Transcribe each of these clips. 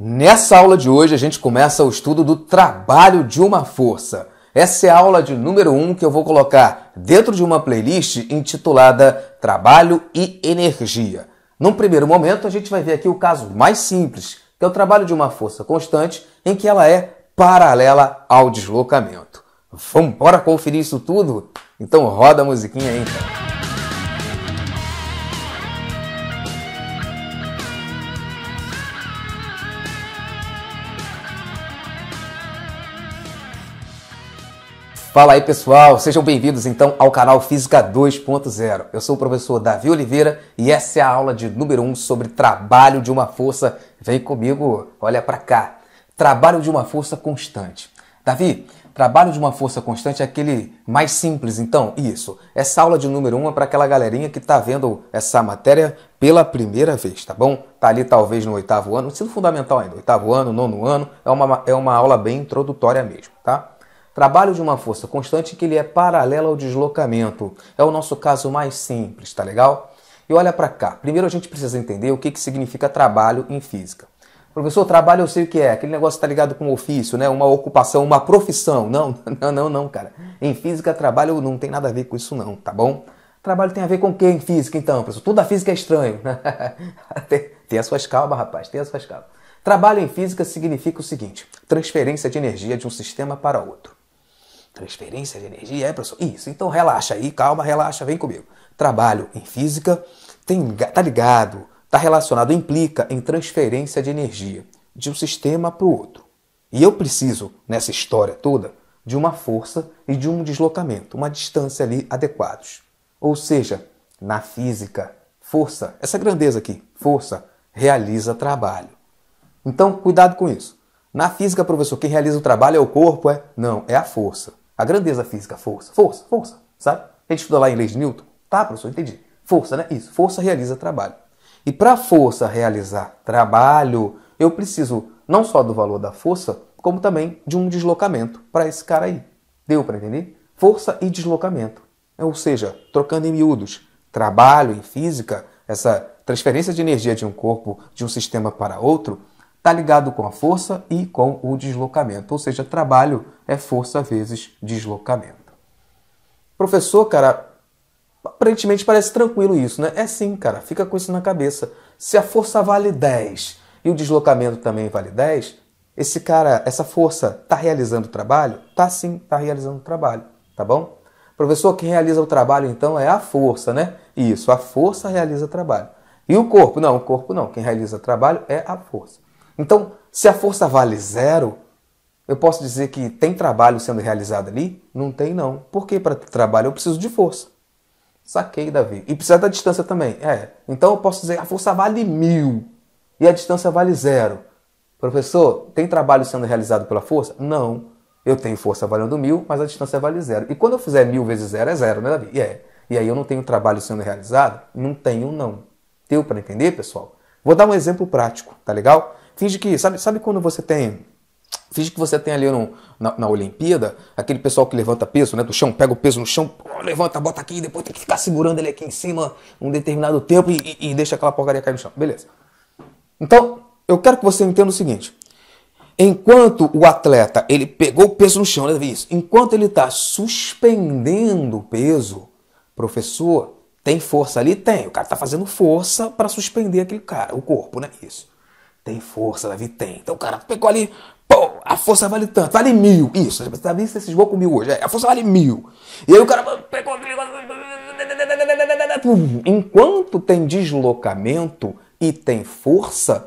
Nessa aula de hoje, a gente começa o estudo do trabalho de uma força. Essa é a aula de número 1 um que eu vou colocar dentro de uma playlist intitulada Trabalho e Energia. Num primeiro momento, a gente vai ver aqui o caso mais simples, que é o trabalho de uma força constante em que ela é paralela ao deslocamento. Vamos conferir isso tudo? Então roda a musiquinha aí, então. Fala aí pessoal, sejam bem-vindos então ao canal Física 2.0. Eu sou o professor Davi Oliveira e essa é a aula de número 1 sobre trabalho de uma força. Vem comigo, olha para cá. Trabalho de uma força constante. Davi, trabalho de uma força constante é aquele mais simples, então, isso. Essa aula de número 1 é para aquela galerinha que está vendo essa matéria pela primeira vez, tá bom? Tá ali talvez no oitavo ano, ensino fundamental ainda, oitavo ano, nono ano, é uma, é uma aula bem introdutória mesmo, tá? Trabalho de uma força constante que ele é paralelo ao deslocamento. É o nosso caso mais simples, tá legal? E olha para cá. Primeiro a gente precisa entender o que, que significa trabalho em física. Professor, trabalho eu sei o que é. Aquele negócio está ligado com um ofício, né? Uma ocupação, uma profissão. Não, não, não, não, cara. Em física, trabalho não tem nada a ver com isso, não, tá bom? Trabalho tem a ver com o que em física, então, professor? toda a física é estranho. Né? tem, tem as suas calmas, rapaz, tem as suas calmas. Trabalho em física significa o seguinte: transferência de energia de um sistema para outro. Transferência de energia, é, professor? Isso. Então relaxa aí, calma, relaxa, vem comigo. Trabalho em física tem, tá ligado, tá relacionado, implica em transferência de energia de um sistema para o outro. E eu preciso, nessa história toda, de uma força e de um deslocamento, uma distância ali adequados. Ou seja, na física, força, essa grandeza aqui, força, realiza trabalho. Então, cuidado com isso. Na física, professor, quem realiza o trabalho é o corpo, é? Não, é a força. A grandeza física, força, força, força, sabe? A gente estuda lá em leis de Newton. Tá, professor, entendi. Força, né? Isso, força realiza trabalho. E para força realizar trabalho, eu preciso não só do valor da força, como também de um deslocamento para esse cara aí. Deu para entender? Força e deslocamento. Ou seja, trocando em miúdos, trabalho em física, essa transferência de energia de um corpo de um sistema para outro, está ligado com a força e com o deslocamento, ou seja, trabalho é força vezes deslocamento. Professor, cara, aparentemente parece tranquilo isso, né? É sim, cara, fica com isso na cabeça. Se a força vale 10 e o deslocamento também vale 10, esse cara, essa força está realizando o trabalho? Tá sim, está realizando o trabalho, tá bom? Professor, quem realiza o trabalho então é a força, né? Isso, a força realiza o trabalho. E o corpo? Não, o corpo não. Quem realiza o trabalho é a força. Então, se a força vale zero, eu posso dizer que tem trabalho sendo realizado ali? Não tem, não. Porque para ter trabalho eu preciso de força. Saquei, Davi. E precisa da distância também. É. Então eu posso dizer a força vale mil e a distância vale zero. Professor, tem trabalho sendo realizado pela força? Não. Eu tenho força valendo mil, mas a distância vale zero. E quando eu fizer mil vezes zero, é zero, né, Davi? E é. E aí eu não tenho trabalho sendo realizado? Não tenho, não. Deu para entender, pessoal? Vou dar um exemplo prático, tá legal? Finge que, sabe, sabe quando você tem. Finge que você tem ali no, na, na, Olimpíada, aquele pessoal que levanta peso, né, do chão, pega o peso no chão, levanta, bota aqui, depois tem que ficar segurando ele aqui em cima um determinado tempo e, e, deixa aquela porcaria cair no chão. Beleza. Então, eu quero que você entenda o seguinte. Enquanto o atleta, ele pegou o peso no chão, né, isso, enquanto ele está suspendendo o peso, professor, tem força ali? Tem. O cara está fazendo força para suspender aquele cara, o corpo, né? Isso. Tem força, Davi tem. Então o cara pegou ali, pô, a força vale tanto, vale mil. Isso, Davi se cismou comigo hoje, é, a força vale mil. E aí o cara pegou. Enquanto tem deslocamento e tem força,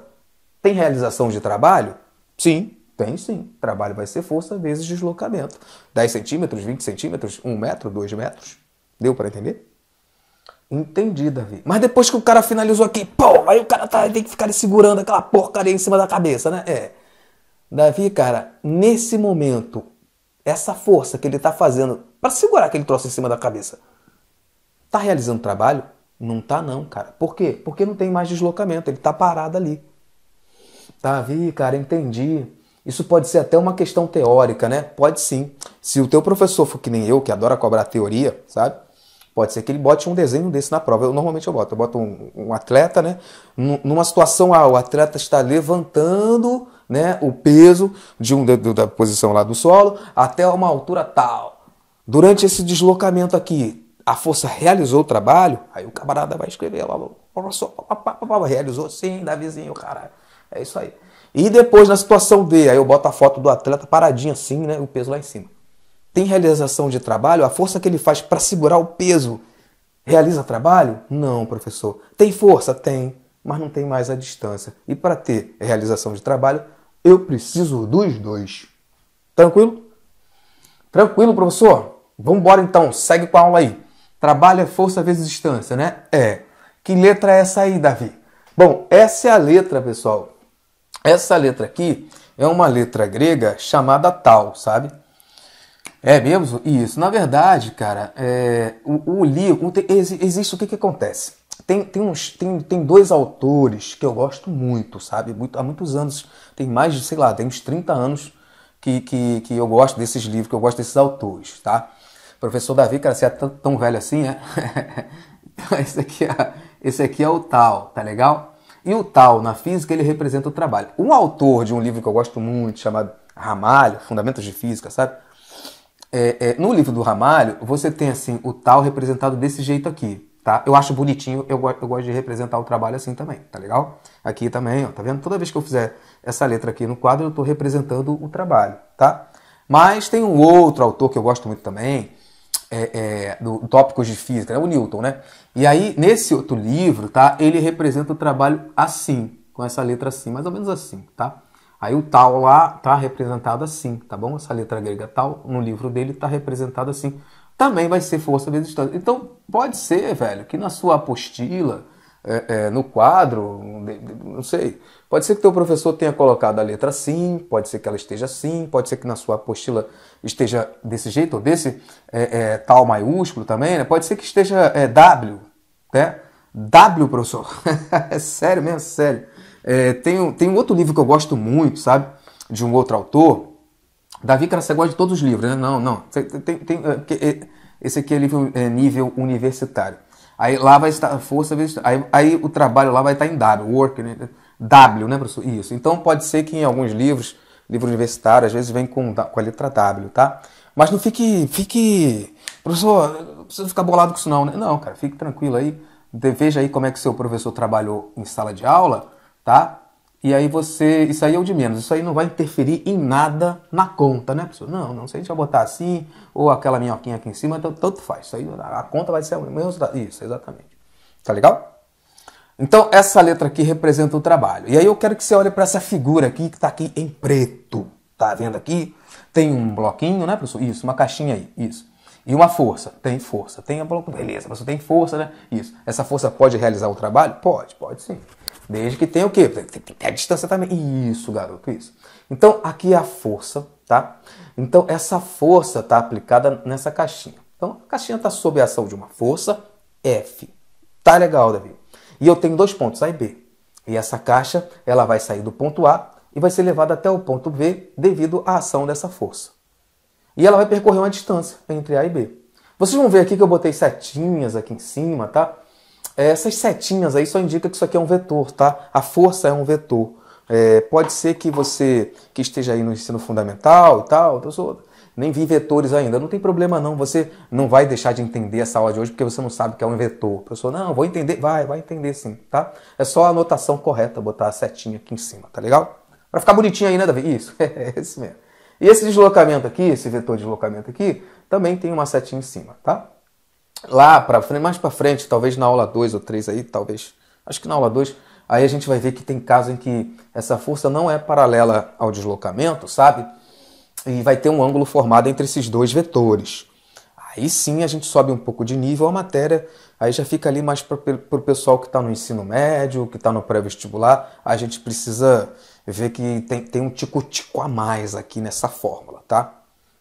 tem realização de trabalho? Sim, tem sim. Trabalho vai ser força vezes deslocamento. 10 centímetros, 20 centímetros, 1 metro, 2 metros. Deu para entender? Entendi, Davi. Mas depois que o cara finalizou aqui, pô, aí o cara tá, tem que ficar segurando aquela porcaria em cima da cabeça, né? É. Davi, cara, nesse momento, essa força que ele tá fazendo para segurar aquele troço em cima da cabeça, tá realizando trabalho? Não tá não, cara. Por quê? Porque não tem mais deslocamento, ele tá parado ali. Davi, cara, entendi. Isso pode ser até uma questão teórica, né? Pode sim. Se o teu professor for que nem eu, que adora cobrar teoria, sabe? Pode ser que ele bote um desenho desse na prova. Eu normalmente eu boto, eu boto um, um atleta, né? Numa situação, ah, o atleta está levantando, né, o peso de um de, da posição lá do solo até uma altura tal. Durante esse deslocamento aqui, a força realizou o trabalho, aí o camarada vai escrever lá, realizou sim, Davizinho, cara. É isso aí. E depois na situação D, aí eu boto a foto do atleta paradinho assim, né, o peso lá em cima. Tem realização de trabalho? A força que ele faz para segurar o peso realiza trabalho? Não, professor. Tem força? Tem, mas não tem mais a distância. E para ter realização de trabalho, eu preciso dos dois. Tranquilo? Tranquilo, professor? Vamos embora então, segue com a aula aí. Trabalho é força vezes distância, né? É. Que letra é essa aí, Davi? Bom, essa é a letra, pessoal. Essa letra aqui é uma letra grega chamada tal, sabe? É mesmo? Isso. Na verdade, cara, é, o, o, livro. existe o que, que acontece? Tem, tem, uns, tem, tem dois autores que eu gosto muito, sabe? Muito, há muitos anos, tem mais de, sei lá, tem uns 30 anos que, que, que eu gosto desses livros, que eu gosto desses autores, tá? Professor Davi, cara, você é tão, tão velho assim, né? então, esse aqui, é, esse aqui é o tal, tá legal? E o tal, na física, ele representa o trabalho. Um autor de um livro que eu gosto muito, chamado Ramalho, Fundamentos de Física, sabe? É, é, no livro do Ramalho, você tem assim o tal representado desse jeito aqui, tá? Eu acho bonitinho, eu, eu gosto de representar o trabalho assim também, tá legal? Aqui também, ó, tá vendo? Toda vez que eu fizer essa letra aqui no quadro, eu estou representando o trabalho, tá? Mas tem um outro autor que eu gosto muito também, é, do, é, do tópicos de física, é né? o Newton, né? E aí, nesse outro livro, tá? Ele representa o trabalho assim, com essa letra assim, mais ou menos assim, tá? Aí o tal lá está representado assim, tá bom? Essa letra grega tal, no livro dele, está representada assim. Também vai ser força vezes distância. Então, pode ser, velho, que na sua apostila, é, é, no quadro, não sei, pode ser que teu professor tenha colocado a letra assim, pode ser que ela esteja assim, pode ser que na sua apostila esteja desse jeito ou desse, é, é tal maiúsculo também, né? Pode ser que esteja é, W, né? W, professor. é sério mesmo, sério. É, tem, tem um outro livro que eu gosto muito, sabe? De um outro autor. Davi Carassé gosta de todos os livros, né? Não, não. Tem, tem, é, é, esse aqui é livro é, nível universitário. Aí lá vai estar força vezes. Aí, aí o trabalho lá vai estar em W, work, né? W, né, professor? Isso. Então pode ser que em alguns livros, livro universitário, às vezes vem com, com a letra W, tá? Mas não fique. fique professor, não precisa ficar bolado com isso, não, né? Não, cara, fique tranquilo aí. Veja aí como é que seu professor trabalhou em sala de aula tá? E aí você, isso aí é o de menos, isso aí não vai interferir em nada na conta, né, pessoal? Não, não, se a gente vai botar assim, ou aquela minhoquinha aqui em cima, então, tanto faz, isso aí, a conta vai ser o mesmo, isso, exatamente. Tá legal? Então, essa letra aqui representa o trabalho. E aí eu quero que você olhe para essa figura aqui, que está aqui em preto, tá vendo aqui? Tem um bloquinho, né, pessoal? Isso, uma caixinha aí, isso. E uma força, tem força, tem a bloco, beleza, você tem força, né? Isso. Essa força pode realizar o trabalho? Pode, pode sim. Desde que tenha o quê? Tem que ter a distância também. Isso, garoto, isso. Então, aqui é a força, tá? Então, essa força está aplicada nessa caixinha. Então, a caixinha está sob a ação de uma força F. Tá legal, Davi. E eu tenho dois pontos, A e B. E essa caixa, ela vai sair do ponto A e vai ser levada até o ponto B devido à ação dessa força. E ela vai percorrer uma distância entre A e B. Vocês vão ver aqui que eu botei setinhas aqui em cima, tá? É, essas setinhas aí só indica que isso aqui é um vetor, tá? A força é um vetor. É, pode ser que você que esteja aí no ensino fundamental e tal, eu sou, nem vi vetores ainda. Não tem problema não, você não vai deixar de entender essa aula de hoje porque você não sabe o que é um vetor. A não, vou entender. Vai, vai entender sim, tá? É só a anotação correta, botar a setinha aqui em cima, tá legal? Para ficar bonitinho aí, né, Davi? Isso, é esse mesmo. E esse deslocamento aqui, esse vetor de deslocamento aqui, também tem uma setinha em cima, tá? lá para frente, mais para frente, talvez na aula 2 ou 3 aí, talvez, acho que na aula 2, aí a gente vai ver que tem casos em que essa força não é paralela ao deslocamento, sabe? E vai ter um ângulo formado entre esses dois vetores. Aí sim a gente sobe um pouco de nível a matéria, aí já fica ali mais para o pessoal que está no ensino médio, que está no pré-vestibular, a gente precisa ver que tem, tem um tico-tico a mais aqui nessa fórmula, tá?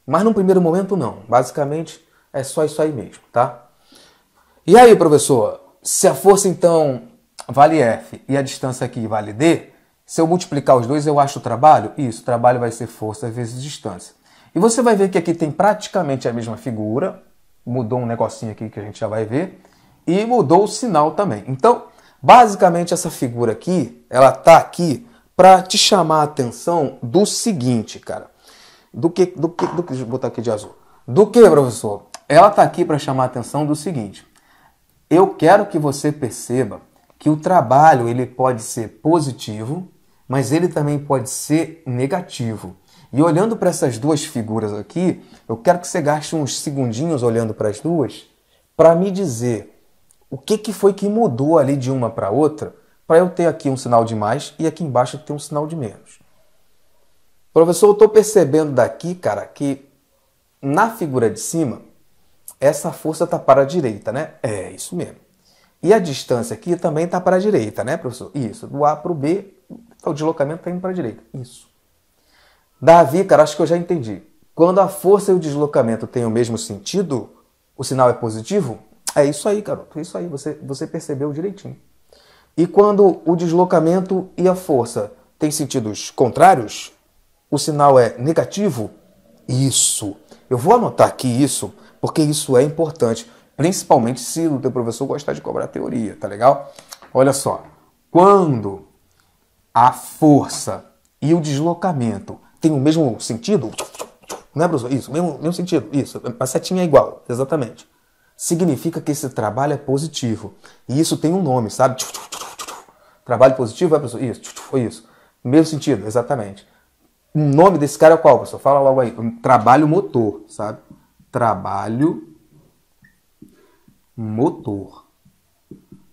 Mas num primeiro momento não, basicamente é só isso aí mesmo, tá? E aí, professor, se a força então vale F e a distância aqui vale D, se eu multiplicar os dois, eu acho o trabalho? Isso, o trabalho vai ser força vezes distância. E você vai ver que aqui tem praticamente a mesma figura, mudou um negocinho aqui que a gente já vai ver, e mudou o sinal também. Então, basicamente essa figura aqui, ela tá aqui para te chamar a atenção do seguinte, cara. Do que, do que, do que, deixa eu botar aqui de azul. Do que, professor? Ela tá aqui para chamar a atenção do seguinte eu quero que você perceba que o trabalho ele pode ser positivo, mas ele também pode ser negativo. E olhando para essas duas figuras aqui, eu quero que você gaste uns segundinhos olhando para as duas para me dizer o que, que foi que mudou ali de uma para outra para eu ter aqui um sinal de mais e aqui embaixo ter um sinal de menos. Professor, eu estou percebendo daqui, cara, que na figura de cima essa força está para a direita, né? É, isso mesmo. E a distância aqui também está para a direita, né, professor? Isso. Do A para o B, o deslocamento está indo para a direita. Isso. Davi, cara, acho que eu já entendi. Quando a força e o deslocamento têm o mesmo sentido, o sinal é positivo? É isso aí, garoto. É isso aí. Você, você percebeu direitinho. E quando o deslocamento e a força têm sentidos contrários, o sinal é negativo? Isso. Eu vou anotar aqui isso porque isso é importante, principalmente se o teu professor gostar de cobrar teoria, tá legal? Olha só, quando a força e o deslocamento têm o mesmo sentido, não é, professor? Isso, mesmo, mesmo sentido, isso, a setinha é igual, exatamente. Significa que esse trabalho é positivo. E isso tem um nome, sabe? Trabalho positivo é, professor? Isso, foi isso. Mesmo sentido, exatamente. O nome desse cara é qual, professor? Fala logo aí. trabalho motor, sabe? trabalho motor.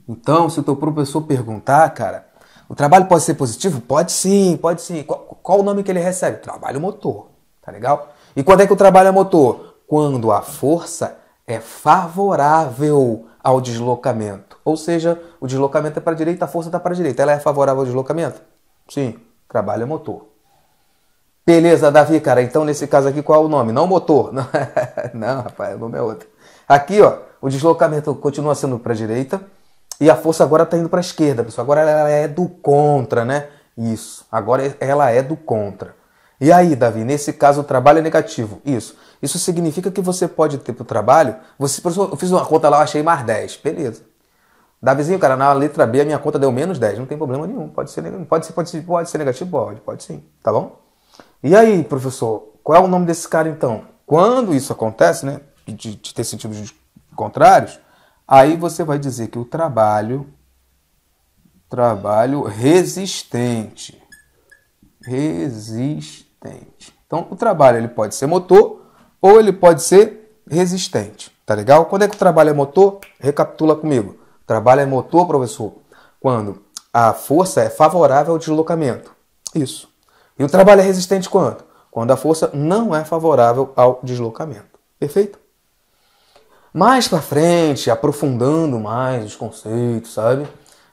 Então, se o teu professor perguntar, cara, o trabalho pode ser positivo? Pode sim, pode sim. Qual, qual o nome que ele recebe? Trabalho motor, tá legal? E quando é que o trabalho é motor? Quando a força é favorável ao deslocamento. Ou seja, o deslocamento é para a direita, a força está para a direita. Ela é favorável ao deslocamento? Sim, trabalho é motor. Beleza, Davi, cara. Então, nesse caso aqui, qual é o nome? Não motor. Não, não rapaz, o nome é outro. Aqui, ó, o deslocamento continua sendo para a direita e a força agora está indo para a esquerda, pessoal. Agora ela é do contra, né? Isso. Agora ela é do contra. E aí, Davi, nesse caso o trabalho é negativo. Isso. Isso significa que você pode ter para o trabalho. Você, eu fiz uma conta lá, eu achei mais 10. Beleza. Davizinho, cara, na letra B a minha conta deu menos 10. Não tem problema nenhum. Pode ser, pode ser, pode ser, pode ser negativo? Pode, pode sim. Tá bom? E aí, professor, qual é o nome desse cara então? Quando isso acontece, né, de, de ter sentidos contrários, aí você vai dizer que o trabalho, trabalho resistente, resistente. Então, o trabalho ele pode ser motor ou ele pode ser resistente, tá legal? Quando é que o trabalho é motor? Recapitula comigo. Trabalho é motor, professor, quando a força é favorável ao deslocamento. Isso. E o trabalho é resistente quando? Quando a força não é favorável ao deslocamento. Perfeito? Mais para frente, aprofundando mais os conceitos, sabe?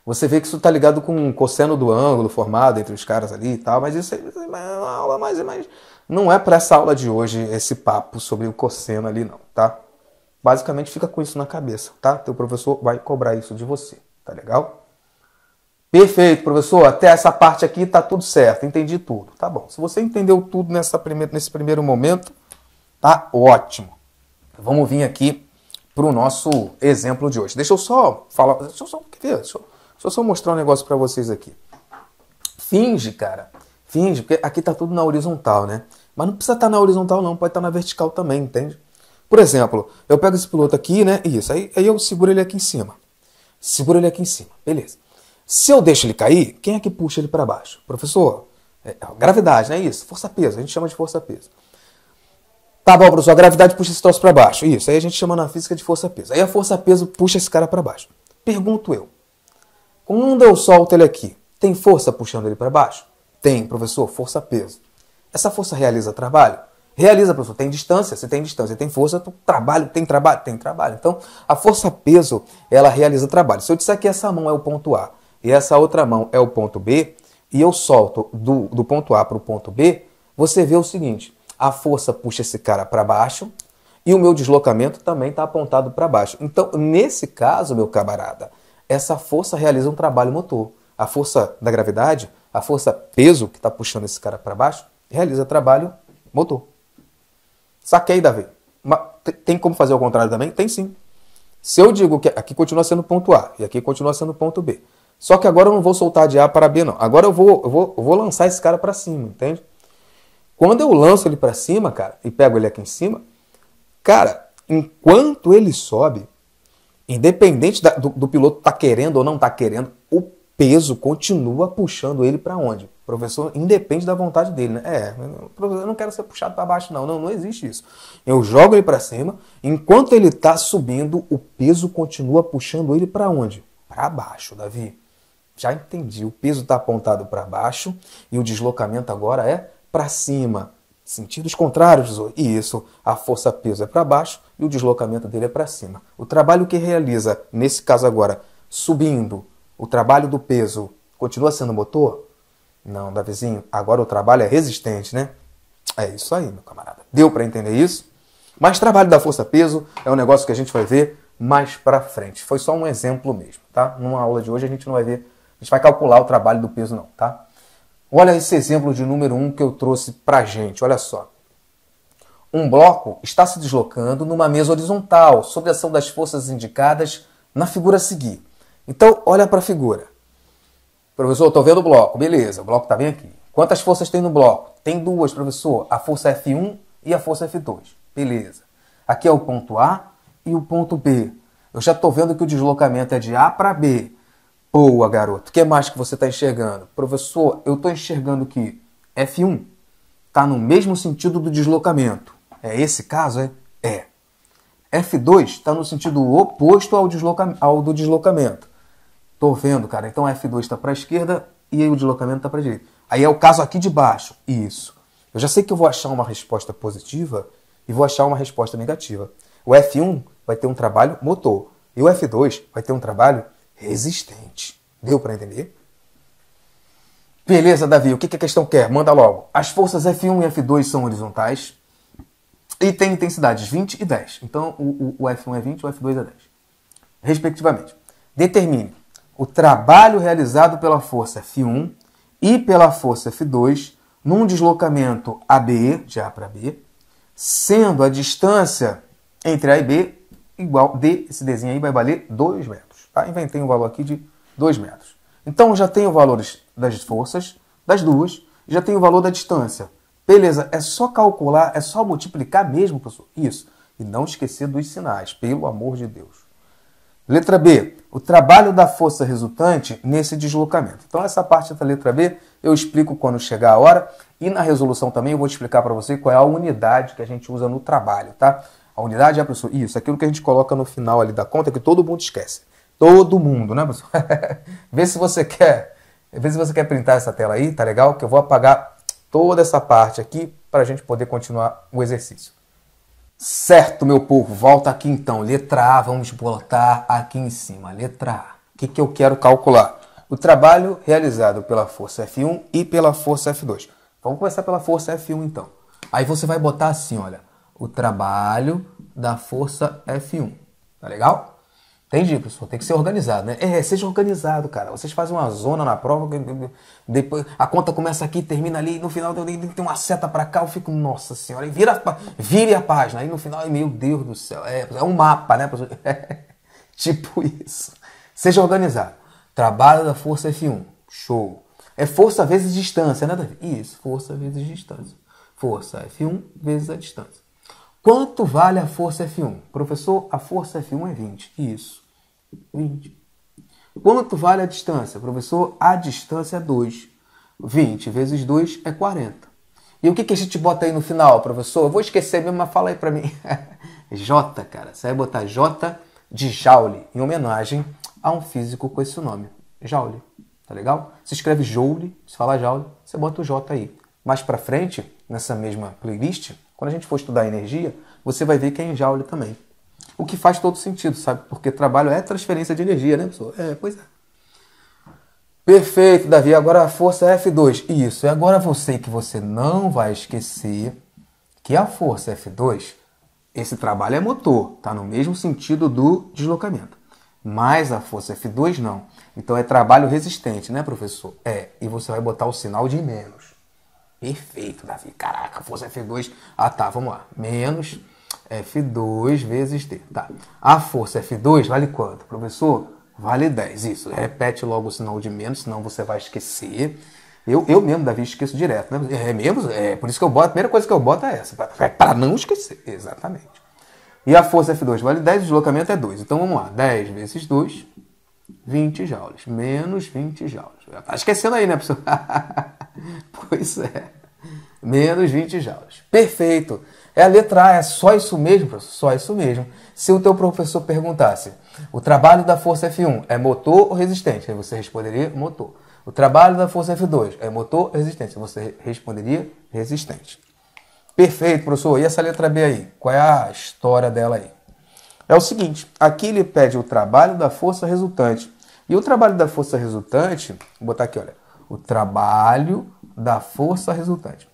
Você vê que isso está ligado com o cosseno do ângulo formado entre os caras ali e tal, mas isso é uma aula mais. mais... Não é para essa aula de hoje esse papo sobre o cosseno ali, não, tá? Basicamente fica com isso na cabeça, tá? Teu professor vai cobrar isso de você, tá legal? Perfeito, professor. Até essa parte aqui tá tudo certo. Entendi tudo. Tá bom. Se você entendeu tudo nessa primeira, nesse primeiro momento, tá ótimo. Vamos vir aqui para o nosso exemplo de hoje. Deixa eu só falar. Deixa eu só, deixa, eu só mostrar um negócio para vocês aqui. Finge, cara. Finge, porque aqui tá tudo na horizontal, né? Mas não precisa estar tá na horizontal, não. Pode estar tá na vertical também, entende? Por exemplo, eu pego esse piloto aqui, né? Isso. Aí, aí eu seguro ele aqui em cima. Seguro ele aqui em cima. Beleza. Se eu deixo ele cair, quem é que puxa ele para baixo? Professor, é, é, gravidade, não é isso? Força-peso, a gente chama de força-peso. Tá bom, professor, a gravidade puxa esse troço para baixo. Isso, aí a gente chama na física de força-peso. Aí a força-peso puxa esse cara para baixo. Pergunto eu, quando eu solto ele aqui, tem força puxando ele para baixo? Tem, professor, força-peso. Essa força realiza trabalho? Realiza, professor. Tem distância? Se tem distância, tem força, então trabalho, tem trabalho, tem trabalho. Então, a força-peso, ela realiza trabalho. Se eu disser que essa mão é o ponto A e essa outra mão é o ponto B, e eu solto do, do ponto A para o ponto B, você vê o seguinte: a força puxa esse cara para baixo e o meu deslocamento também está apontado para baixo. Então, nesse caso, meu camarada, essa força realiza um trabalho motor. A força da gravidade, a força peso que está puxando esse cara para baixo, realiza trabalho motor. Saquei, Davi. Tem como fazer o contrário também? Tem sim. Se eu digo que aqui continua sendo ponto A e aqui continua sendo ponto B, só que agora eu não vou soltar de A para B, não. Agora eu vou, eu vou, eu vou lançar esse cara para cima, entende? Quando eu lanço ele para cima, cara, e pego ele aqui em cima, cara, enquanto ele sobe, independente da, do, do, piloto tá querendo ou não tá querendo, o peso continua puxando ele para onde? professor, independe da vontade dele, né? É, eu não quero ser puxado para baixo, não. Não, não existe isso. Eu jogo ele para cima, enquanto ele tá subindo, o peso continua puxando ele para onde? Para baixo, Davi. Já entendi, o peso está apontado para baixo e o deslocamento agora é para cima. Sentidos contrários, e isso, a força-peso é para baixo e o deslocamento dele é para cima. O trabalho que realiza, nesse caso agora, subindo, o trabalho do peso continua sendo motor? Não, Davizinho, agora o trabalho é resistente, né? É isso aí, meu camarada. Deu para entender isso? Mas trabalho da força-peso é um negócio que a gente vai ver mais para frente. Foi só um exemplo mesmo, tá? Numa aula de hoje a gente não vai ver gente vai calcular o trabalho do peso não, tá? Olha esse exemplo de número 1 um que eu trouxe pra gente, olha só. Um bloco está se deslocando numa mesa horizontal, sob a ação das forças indicadas na figura a seguir. Então, olha para a figura. Professor, estou vendo o bloco. Beleza, o bloco está bem aqui. Quantas forças tem no bloco? Tem duas, professor. A força F1 e a força F2. Beleza. Aqui é o ponto A e o ponto B. Eu já estou vendo que o deslocamento é de A para B. Boa, garoto. O que mais que você está enxergando? Professor, eu estou enxergando que F1 está no mesmo sentido do deslocamento. É esse caso, é? É. F2 está no sentido oposto ao, desloca... ao do deslocamento. Estou vendo, cara. Então F2 está para a esquerda e o deslocamento está para a direita. Aí é o caso aqui de baixo. Isso. Eu já sei que eu vou achar uma resposta positiva e vou achar uma resposta negativa. O F1 vai ter um trabalho motor e o F2 vai ter um trabalho resistente. Deu para entender? Beleza, Davi, o que, a questão quer? Manda logo. As forças F1 e F2 são horizontais e têm intensidades 20 e 10. Então, o, o, o F1 é 20 e o F2 é 10, respectivamente. Determine o trabalho realizado pela força F1 e pela força F2 num deslocamento AB, de A para B, sendo a distância entre A e B igual a D, esse desenho aí vai valer 2 metros. Tá? Inventei um valor aqui de 2 metros. Então já tenho valores das forças, das duas, já tenho o valor da distância. Beleza, é só calcular, é só multiplicar mesmo, professor? Isso. E não esquecer dos sinais, pelo amor de Deus. Letra B. O trabalho da força resultante nesse deslocamento. Então, essa parte da letra B eu explico quando chegar a hora. E na resolução também eu vou explicar para você qual é a unidade que a gente usa no trabalho, tá? A unidade é, professor, isso, aquilo que a gente coloca no final ali da conta que todo mundo esquece. Todo mundo, né, pessoal? Vê se você quer. Vê se você quer printar essa tela aí, tá legal? Que eu vou apagar toda essa parte aqui para a gente poder continuar o exercício. Certo, meu povo, volta aqui então. Letra A, vamos botar aqui em cima. Letra A. O que, que eu quero calcular? O trabalho realizado pela força F1 e pela força F2. Vamos começar pela força F1 então. Aí você vai botar assim, olha, o trabalho da força F1. Tá legal? Entendi, pessoal. Tem que ser organizado, né? É, seja organizado, cara. Vocês fazem uma zona na prova, depois a conta começa aqui, termina ali, no final tem uma seta para cá, eu fico, nossa senhora, e vira, vire a página. Aí no final, meu Deus do céu, é, é um mapa, né? É, tipo isso. Seja organizado. Trabalho da Força F1. Show. É força vezes distância, né, Davi? Isso, força vezes distância. Força F1 vezes a distância. Quanto vale a força F1? Professor, a força F1 é 20. Isso. 20. Quanto vale a distância? Professor, a distância é 2. 20 vezes 2 é 40. E o que, que a gente bota aí no final, professor? Eu vou esquecer mesmo, mas fala aí para mim. J, cara. Você vai botar J de Joule, em homenagem a um físico com esse nome. Joule, tá legal? Se escreve Joule, se fala Joule, você bota o J aí. Mais para frente, nessa mesma playlist, quando a gente for estudar energia, você vai ver que é em Joule também. O que faz todo sentido, sabe? Porque trabalho é transferência de energia, né, pessoal? É, pois é. Perfeito, Davi. Agora a força é F2. Isso. E agora você que você não vai esquecer que a força é F2, esse trabalho é motor, tá no mesmo sentido do deslocamento. Mas a força é F2 não. Então é trabalho resistente, né, professor? É. E você vai botar o sinal de menos. Perfeito, Davi. Caraca, força F2. Ah, tá, vamos lá. Menos F2 vezes T. Tá. A força F2 vale quanto, professor? Vale 10. Isso. Repete logo o sinal de menos, senão você vai esquecer. Eu, eu mesmo, Davi, esqueço direto. Né? É mesmo? É, por isso que eu boto. A primeira coisa que eu boto é essa, para não esquecer. Exatamente. E a força F2 vale 10, o deslocamento é 2. Então vamos lá. 10 vezes 2, 20 joules. Menos 20 joules. Está esquecendo aí, né, professor? pois é. Menos 20 joules. Perfeito. É a letra A, é só isso mesmo, professor? Só isso mesmo. Se o teu professor perguntasse, o trabalho da força F1 é motor ou resistente? Aí você responderia motor. O trabalho da força F2 é motor ou resistente? Você responderia resistente. Perfeito, professor. E essa letra B aí? Qual é a história dela aí? É o seguinte, aqui ele pede o trabalho da força resultante. E o trabalho da força resultante, vou botar aqui, olha, o trabalho da força resultante.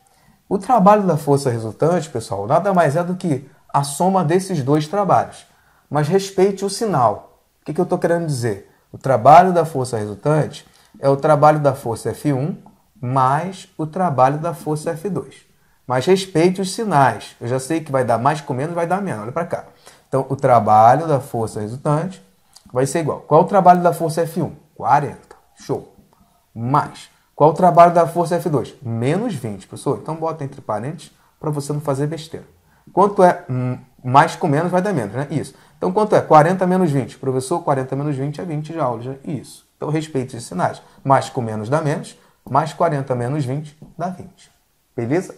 O trabalho da força resultante, pessoal, nada mais é do que a soma desses dois trabalhos. Mas respeite o sinal. O que, que eu estou querendo dizer? O trabalho da força resultante é o trabalho da força F1 mais o trabalho da força F2. Mas respeite os sinais. Eu já sei que vai dar mais com menos, vai dar menos. Olha para cá. Então, o trabalho da força resultante vai ser igual. Qual é o trabalho da força F1? 40. Show. Mais qual o trabalho da força F2? Menos 20, pessoal. Então bota entre parênteses para você não fazer besteira. Quanto é hum, mais com menos vai dar menos, né? Isso. Então quanto é 40 menos 20? Professor, 40 menos 20 é 20 de aula, né? Isso. Então respeite os sinais. Mais com menos dá menos, mais 40 menos 20 dá 20. Beleza?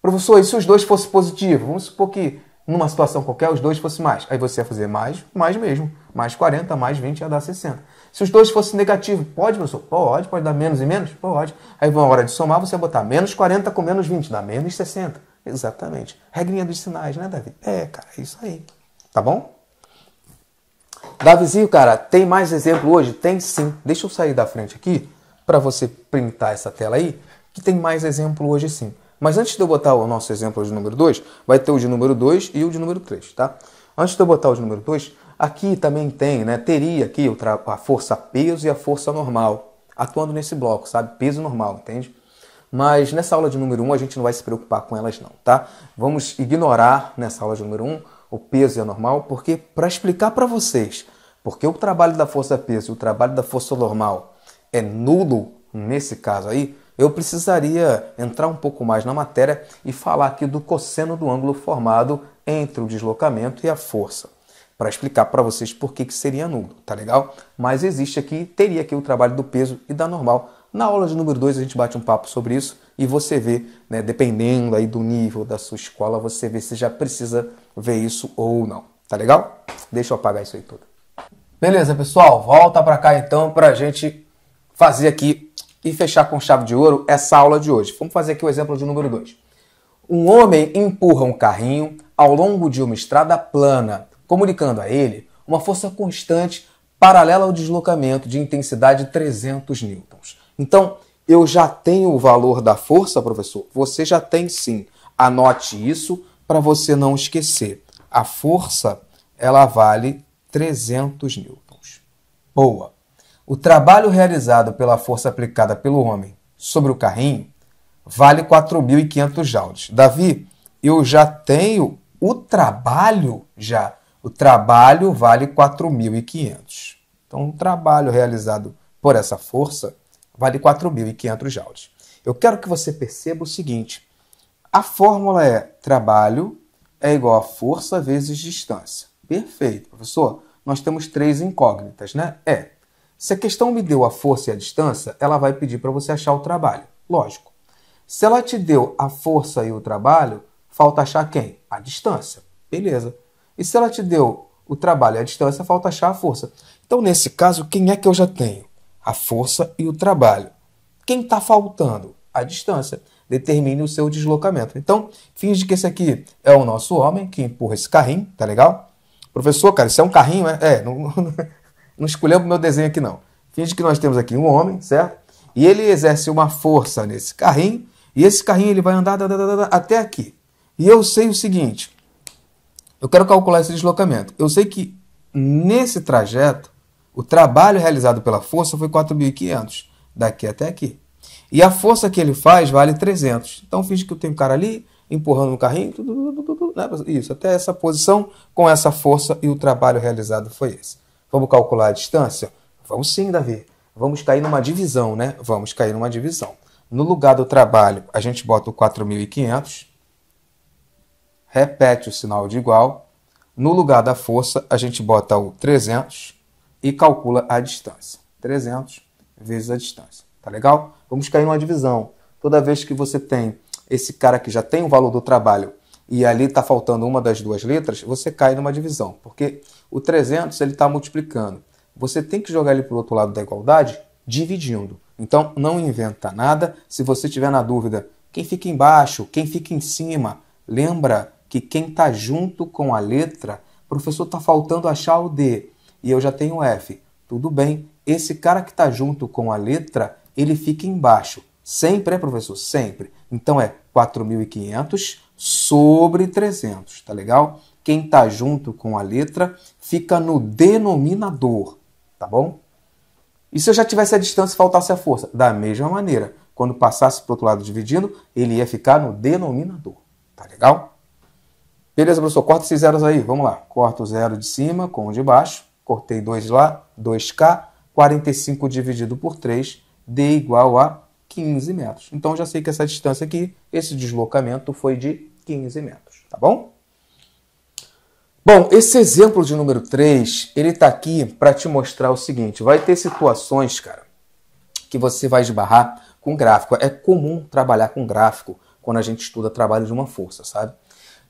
Professor, e se os dois fossem positivos? Vamos supor que numa situação qualquer os dois fossem mais. Aí você ia fazer mais, mais mesmo. Mais 40, mais 20 ia dar 60. Se os dois fossem negativos, pode, professor? Pode, pode dar menos e menos? Pode. Aí uma hora de somar, você botar menos 40 com menos 20, dá menos 60. Exatamente. Regrinha dos sinais, né, Davi? É, cara, é isso aí. Tá bom? Davizinho, cara, tem mais exemplo hoje? Tem sim. Deixa eu sair da frente aqui para você printar essa tela aí, que tem mais exemplo hoje sim. Mas antes de eu botar o nosso exemplo de número 2, vai ter o de número 2 e o de número 3, tá? Antes de eu botar o de número 2, Aqui também tem, né? Teria aqui a força peso e a força normal, atuando nesse bloco, sabe? Peso normal, entende? Mas nessa aula de número 1 um, a gente não vai se preocupar com elas não, tá? Vamos ignorar nessa aula de número 1 um, o peso e a normal, porque para explicar para vocês porque o trabalho da força peso e o trabalho da força normal é nulo nesse caso aí, eu precisaria entrar um pouco mais na matéria e falar aqui do cosseno do ângulo formado entre o deslocamento e a força para explicar para vocês por que, que seria nulo, tá legal? Mas existe aqui, teria aqui o trabalho do peso e da normal. Na aula de número 2 a gente bate um papo sobre isso e você vê, né, dependendo aí do nível da sua escola, você vê se já precisa ver isso ou não, tá legal? Deixa eu apagar isso aí tudo. Beleza, pessoal, volta para cá então para a gente fazer aqui e fechar com chave de ouro essa aula de hoje. Vamos fazer aqui o exemplo de número 2. Um homem empurra um carrinho ao longo de uma estrada plana comunicando a ele uma força constante paralela ao deslocamento de intensidade 300 newtons. Então, eu já tenho o valor da força, professor? Você já tem sim. Anote isso para você não esquecer. A força, ela vale 300 newtons. Boa. O trabalho realizado pela força aplicada pelo homem sobre o carrinho vale 4.500 joules. Davi, eu já tenho o trabalho já o trabalho vale 4.500. Então, um trabalho realizado por essa força vale 4.500 joules. Eu quero que você perceba o seguinte: a fórmula é trabalho é igual a força vezes distância. Perfeito, professor. Nós temos três incógnitas, né? É. Se a questão me deu a força e a distância, ela vai pedir para você achar o trabalho. Lógico. Se ela te deu a força e o trabalho, falta achar quem? A distância. Beleza. E se ela te deu o trabalho à a distância, falta achar a força. Então, nesse caso, quem é que eu já tenho? A força e o trabalho. Quem está faltando? A distância. Determine o seu deslocamento. Então, finge que esse aqui é o nosso homem que empurra esse carrinho, tá legal? Professor, cara, isso é um carrinho, é? É, não, não, escolheu o meu desenho aqui, não. Finge que nós temos aqui um homem, certo? E ele exerce uma força nesse carrinho, e esse carrinho ele vai andar até aqui. E eu sei o seguinte, eu quero calcular esse deslocamento. Eu sei que nesse trajeto, o trabalho realizado pela força foi 4.500, daqui até aqui. E a força que ele faz vale 300. Então finge que eu tenho um cara ali, empurrando um carrinho, tudo, tudo, tudo, né? isso, até essa posição, com essa força e o trabalho realizado foi esse. Vamos calcular a distância? Vamos sim, Davi. Vamos cair numa divisão, né? Vamos cair numa divisão. No lugar do trabalho, a gente bota o 4.500 repete o sinal de igual. No lugar da força, a gente bota o 300 e calcula a distância. 300 vezes a distância. Tá legal? Vamos cair numa divisão. Toda vez que você tem esse cara que já tem o valor do trabalho e ali está faltando uma das duas letras, você cai numa divisão, porque o 300 ele está multiplicando. Você tem que jogar ele para o outro lado da igualdade dividindo. Então não inventa nada. Se você tiver na dúvida, quem fica embaixo, quem fica em cima, lembra que quem está junto com a letra, professor, está faltando achar o D e eu já tenho F. Tudo bem, esse cara que está junto com a letra, ele fica embaixo. Sempre, é, professor? Sempre. Então é 4.500 sobre 300, tá legal? Quem está junto com a letra fica no denominador, tá bom? E se eu já tivesse a distância e faltasse a força? Da mesma maneira, quando passasse para o outro lado dividindo, ele ia ficar no denominador, tá legal? Beleza, professor, corta esses zeros aí, vamos lá. Corta o zero de cima com o de baixo, cortei 2 lá, 2K, 45 dividido por 3, D igual a 15 metros. Então, já sei que essa distância aqui, esse deslocamento foi de 15 metros, tá bom? Bom, esse exemplo de número 3, ele está aqui para te mostrar o seguinte, vai ter situações, cara, que você vai esbarrar com gráfico. É comum trabalhar com gráfico quando a gente estuda trabalho de uma força, sabe?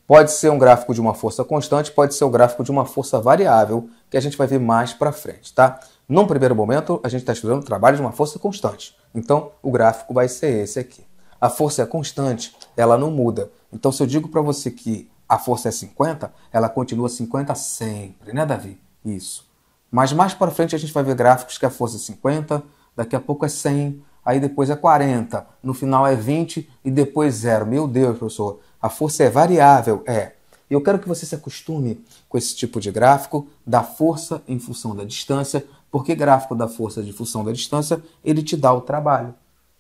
Pode ser um gráfico de uma força constante, pode ser o um gráfico de uma força variável, que a gente vai ver mais para frente, tá? Num primeiro momento, a gente está estudando o trabalho de uma força constante. Então, o gráfico vai ser esse aqui. A força é constante, ela não muda. Então, se eu digo para você que a força é 50, ela continua 50 sempre, né, Davi? Isso. Mas mais para frente a gente vai ver gráficos que a força é 50, daqui a pouco é 100, aí depois é 40, no final é 20 e depois zero. Meu Deus, professor, a força é variável, é. Eu quero que você se acostume com esse tipo de gráfico da força em função da distância, porque gráfico da força de função da distância, ele te dá o trabalho.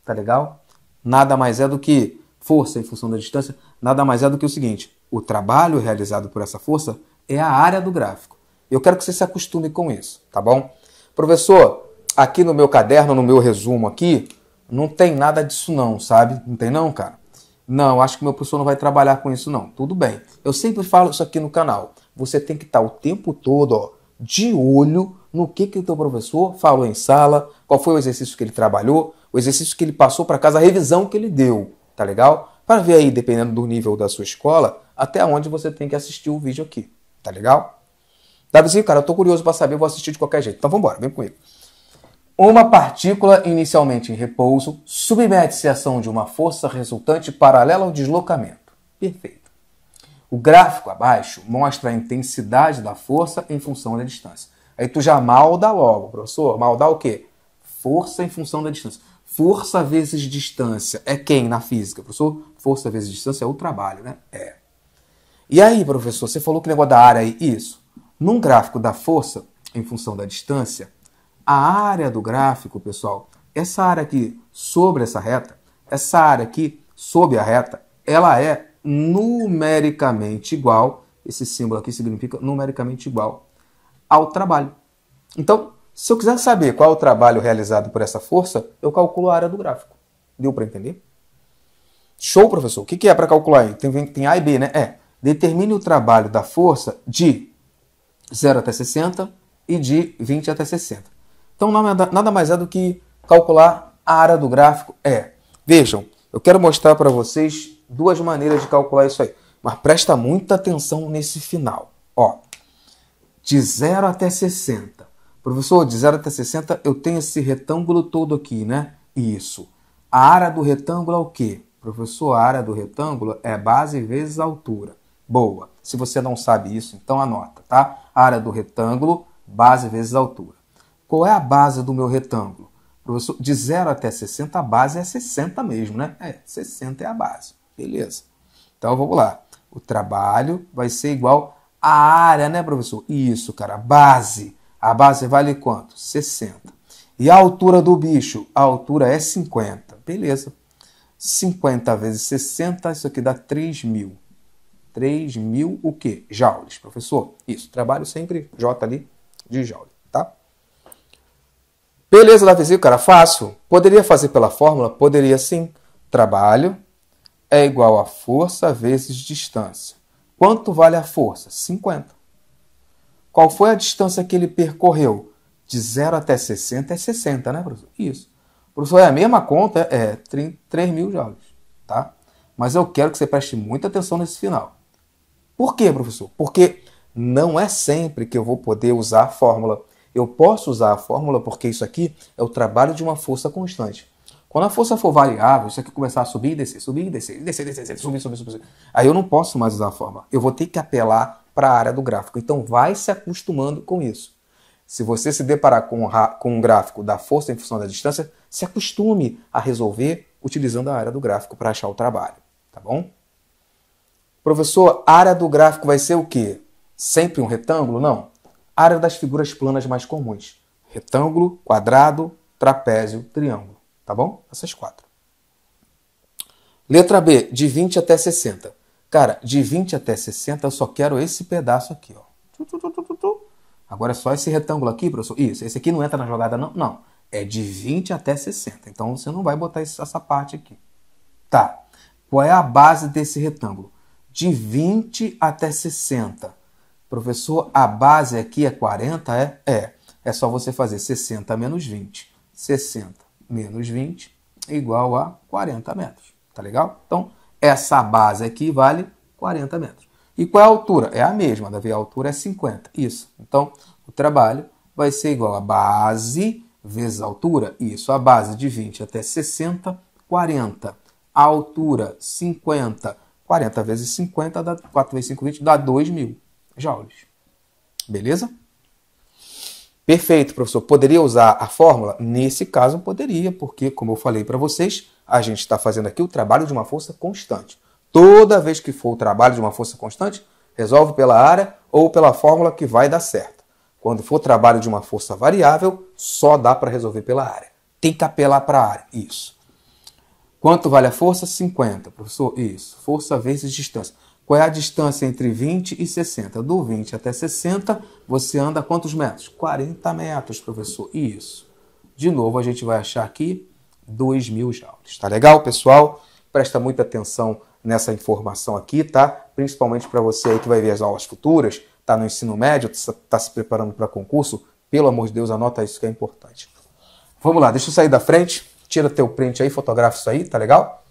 Tá legal? Nada mais é do que força em função da distância, nada mais é do que o seguinte: o trabalho realizado por essa força é a área do gráfico. Eu quero que você se acostume com isso, tá bom? Professor, aqui no meu caderno, no meu resumo aqui, não tem nada disso não, sabe? Não tem não, cara. Não, acho que meu professor não vai trabalhar com isso, não. Tudo bem. Eu sempre falo isso aqui no canal. Você tem que estar tá o tempo todo ó, de olho no que que o teu professor falou em sala, qual foi o exercício que ele trabalhou, o exercício que ele passou para casa, a revisão que ele deu, tá legal? Para ver aí, dependendo do nível da sua escola, até onde você tem que assistir o vídeo aqui, tá legal? Davizinho, cara, eu tô curioso para saber, eu vou assistir de qualquer jeito. Então vamos embora, vem comigo. Uma partícula inicialmente em repouso submete-se à ação de uma força resultante paralela ao deslocamento. Perfeito. O gráfico abaixo mostra a intensidade da força em função da distância. Aí tu já malda logo, professor. Malda o quê? Força em função da distância. Força vezes distância é quem na física, professor? Força vezes distância é o trabalho, né? É. E aí, professor, você falou que negócio da área é isso. Num gráfico da força em função da distância, a área do gráfico, pessoal, essa área aqui sobre essa reta, essa área aqui sob a reta, ela é numericamente igual, esse símbolo aqui significa numericamente igual, ao trabalho. Então, se eu quiser saber qual é o trabalho realizado por essa força, eu calculo a área do gráfico. Deu para entender? Show, professor. O que é para calcular? Tem, tem A e B, né? É. Determine o trabalho da força de 0 até 60 e de 20 até 60. Então nada mais é do que calcular a área do gráfico é. Vejam, eu quero mostrar para vocês duas maneiras de calcular isso aí. Mas presta muita atenção nesse final. Ó, de 0 até 60. Professor, de 0 até 60 eu tenho esse retângulo todo aqui, né? Isso. A área do retângulo é o quê? Professor, a área do retângulo é base vezes altura. Boa. Se você não sabe isso, então anota, tá? A área do retângulo, base vezes altura. Qual é a base do meu retângulo? Professor, de 0 até 60, a base é 60 mesmo, né? É, 60 é a base. Beleza. Então vamos lá. O trabalho vai ser igual à área, né, professor? Isso, cara. base. A base vale quanto? 60. E a altura do bicho? A altura é 50. Beleza. 50 vezes 60, isso aqui dá 3 mil. 3 mil o quê? Joules, professor. Isso, trabalho sempre J ali de Joule, tá? Beleza, Davizinho, cara, fácil. Poderia fazer pela fórmula? Poderia sim. Trabalho é igual a força vezes distância. Quanto vale a força? 50. Qual foi a distância que ele percorreu? De 0 até 60 é 60, né, professor? Isso. Professor, é a mesma conta, é 3 mil joules, tá? Mas eu quero que você preste muita atenção nesse final. Por quê, professor? Porque não é sempre que eu vou poder usar a fórmula. Eu posso usar a fórmula porque isso aqui é o trabalho de uma força constante. Quando a força for variável, isso aqui começar a subir e descer, subir e descer, descer, descer, descer, subir, subir, subir, aí eu não posso mais usar a fórmula. Eu vou ter que apelar para a área do gráfico. Então vai se acostumando com isso. Se você se deparar com um gráfico da força em função da distância, se acostume a resolver utilizando a área do gráfico para achar o trabalho, tá bom? Professor, área do gráfico vai ser o quê? Sempre um retângulo? Não área das figuras planas mais comuns: retângulo, quadrado, trapézio, triângulo. Tá bom? Essas quatro. Letra B, de 20 até 60. Cara, de 20 até 60 eu só quero esse pedaço aqui, ó. Agora é só esse retângulo aqui, professor. Isso, esse aqui não entra na jogada, não. Não. É de 20 até 60. Então você não vai botar essa parte aqui. Tá. Qual é a base desse retângulo? De 20 até 60. Professor, a base aqui é 40, é? É. É só você fazer 60 menos 20. 60 menos 20 igual a 40 metros. Tá legal? Então, essa base aqui vale 40 metros. E qual é a altura? É a mesma, Davi. A altura é 50. Isso. Então, o trabalho vai ser igual a base vezes a altura. Isso. A base de 20 até 60, 40. A altura, 50. 40 vezes 50 dá 4 vezes 5, 20, dá 2.000 joules. Beleza? Perfeito, professor. Poderia usar a fórmula? Nesse caso, poderia, porque, como eu falei para vocês, a gente está fazendo aqui o trabalho de uma força constante. Toda vez que for o trabalho de uma força constante, resolve pela área ou pela fórmula que vai dar certo. Quando for trabalho de uma força variável, só dá para resolver pela área. Tem que apelar para a área. Isso. Quanto vale a força? 50, professor. Isso. Força vezes distância. Qual é a distância entre 20 e 60? Do 20 até 60, você anda quantos metros? 40 metros, professor. Isso. De novo, a gente vai achar aqui 2.000 mil joules. Tá legal, pessoal? Presta muita atenção nessa informação aqui, tá? Principalmente para você aí que vai ver as aulas futuras, tá no ensino médio, tá se tá preparando para concurso. Pelo amor de Deus, anota isso que é importante. Vamos lá, deixa eu sair da frente. Tira teu print aí, fotografa isso aí, tá legal?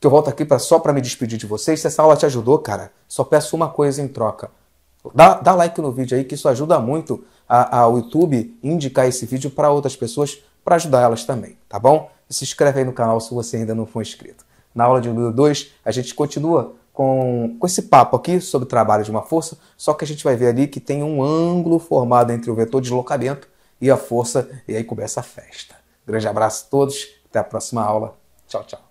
que eu volto aqui pra, só para me despedir de vocês. Se essa aula te ajudou, cara, só peço uma coisa em troca. Dá, dá like no vídeo aí, que isso ajuda muito ao YouTube indicar esse vídeo para outras pessoas, para ajudar elas também, tá bom? E se inscreve aí no canal se você ainda não for inscrito. Na aula de número 2, a gente continua com, com esse papo aqui sobre o trabalho de uma força, só que a gente vai ver ali que tem um ângulo formado entre o vetor de deslocamento e a força, e aí começa a festa. Grande abraço a todos, até a próxima aula. Tchau, tchau.